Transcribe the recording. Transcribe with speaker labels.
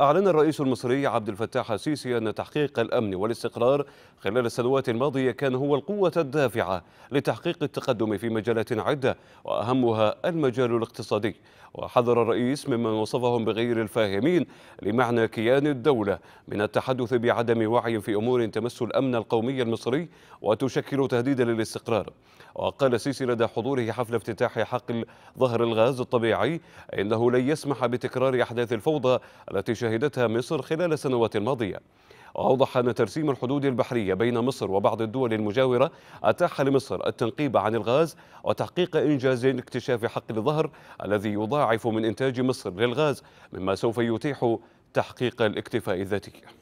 Speaker 1: أعلن الرئيس المصري عبد الفتاح السيسي أن تحقيق الأمن والاستقرار خلال السنوات الماضية كان هو القوة الدافعة لتحقيق التقدم في مجالات عدة وأهمها المجال الاقتصادي وحذر الرئيس ممن وصفهم بغير الفاهمين لمعنى كيان الدولة من التحدث بعدم وعي في أمور تمس الأمن القومي المصري وتشكل تهديدا للاستقرار وقال السيسي لدى حضوره حفل افتتاح حقل ظهر الغاز الطبيعي إنه لن يسمح بتكرار أحداث الفوضى التي شهدت شهدتها مصر خلال السنوات الماضية وأوضح أن ترسيم الحدود البحرية بين مصر وبعض الدول المجاورة أتاح لمصر التنقيب عن الغاز وتحقيق إنجاز اكتشاف حقل الظهر الذي يضاعف من إنتاج مصر للغاز مما سوف يتيح تحقيق الاكتفاء الذاتي